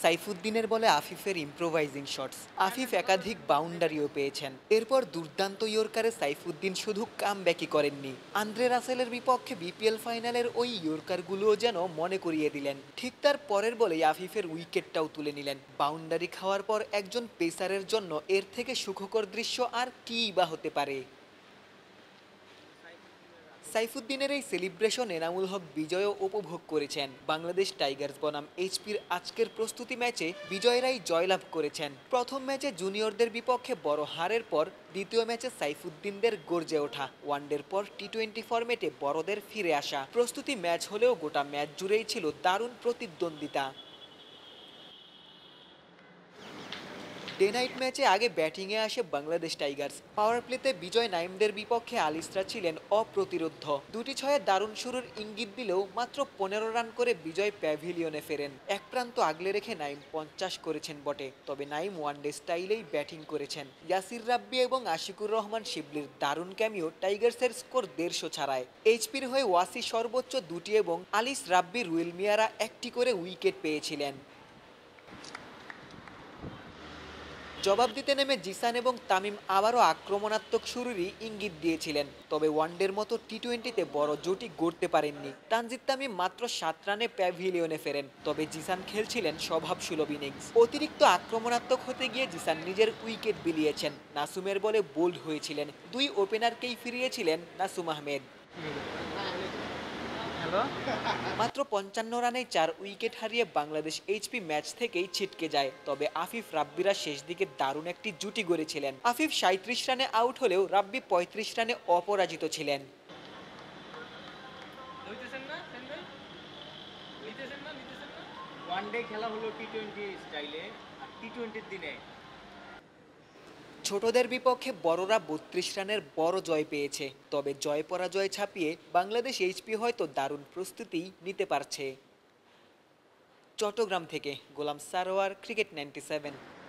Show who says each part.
Speaker 1: সাইফুদ্দিনের বলে আফিফের ইম্প্রোভাইজিং শটস আফিফ একাধিক বাউন্ডারিও পেয়েছেন এরপর দুর্দান্ত ইয়র্কারে সাইফুদ্দিন শুধু কাম ব্যাকি করেননি আন্দ্রে রাসেলের বিপক্ষে বিপিএল ফাইনালের ওই ইয়র্কারগুলোও যেন মনে করিয়ে দিলেন ঠিক তার পরের বলেই আফিফের উইকেটটাও তুলে নিলেন বাউন্ডারি খাওয়ার পর একজন পেসারের জন্য এর থেকে সুখকর দৃশ্য আর কী বা হতে পারে সাইফুদ্দিনের এই সেলিব্রেশন এনামুল হক বিজয়ও উপভোগ করেছেন বাংলাদেশ টাইগার্স বনাম এইচপির আজকের প্রস্তুতি ম্যাচে বিজয়রাই জয়লাভ করেছেন প্রথম ম্যাচে জুনিয়রদের বিপক্ষে বড় হারের পর দ্বিতীয় ম্যাচে সাইফুদ্দিনদের গর্জে ওঠা ওয়ানডের পর টি টোয়েন্টি ফরম্যাটে বড়দের ফিরে আসা প্রস্তুতি ম্যাচ হলেও গোটা ম্যাচ জুড়েই ছিল দারুণ প্রতিদ্বন্দ্বিতা ডে নাইট ম্যাচে আগে ব্যাটিংয়ে আসে বাংলাদেশ টাইগার্স পাওয়ার প্লেতে বিজয় নাইমদের বিপক্ষে আলিসরা ছিলেন অপ্রতিরোধ দুটি ছয়ে দারুণ শুরুর ইঙ্গিত দিলেও মাত্র পনেরো রান করে বিজয় প্যাভিলিয়নে ফেরেন এক প্রান্ত আগলে রেখে নাইম পঞ্চাশ করেছেন বটে তবে নাইম ওয়ান ডে স্টাইলেই ব্যাটিং করেছেন ইয়াসির রাব্বি এবং আশিকুর রহমান শিবলির দারুণ ক্যামিও টাইগার্সের স্কোর দেড়শো ছাড়ায় এইচপির হয়ে ওয়াসি সর্বোচ্চ দুটি এবং আলিস রাব্বি রুয়েল মিয়ারা একটি করে উইকেট পেয়েছিলেন জবাব দিতে নেমে জিসান এবং তামিম আবারও আক্রমণাত্মক শুরুরই ইঙ্গিত দিয়েছিলেন তবে ওয়ানডের মতো টি টোয়েন্টিতে বড় জুটি গড়তে পারেননি তানজিদ তামিম মাত্র সাত রানে প্যাভিলিয়নে ফেরেন তবে জিসান খেলছিলেন স্বভাব সুলভ ইনিংস অতিরিক্ত আক্রমণাত্মক হতে গিয়ে জিসান নিজের উইকেট বিলিয়েছেন নাসুমের বলে বোল্ড হয়েছিলেন দুই ওপেনারকেই ফিরিয়েছিলেন নাসুম আহমেদ মাত্র পঞ্চান্ন রানে চার উইকেট হারিয়ে বাংলাদেশ এইচপি ম্যাচ থেকেই ছিটকে যায় তবে আফিফ রাব্বিরা শেষ দিকে দারুণ একটি জুটি গড়েছিলেন আফিফ সাঁত্রিশ রানে আউট হলেও রাব্বি পঁয়ত্রিশ রানে অপরাজিত ছিলেন ওয়ান ডে খেলা হলো টি টোয়েন্টি স্টাইলে টি টোয়েন্টির দিনে ছোটদের বিপক্ষে বড়রা বত্রিশ রানের বড় জয় পেয়েছে তবে জয় পরাজয় ছাপিয়ে বাংলাদেশ এইচপি হয়তো দারুণ প্রস্তুতি নিতে পারছে চট্টগ্রাম থেকে গোলাম সারোয়ার ক্রিকেট নাইনটি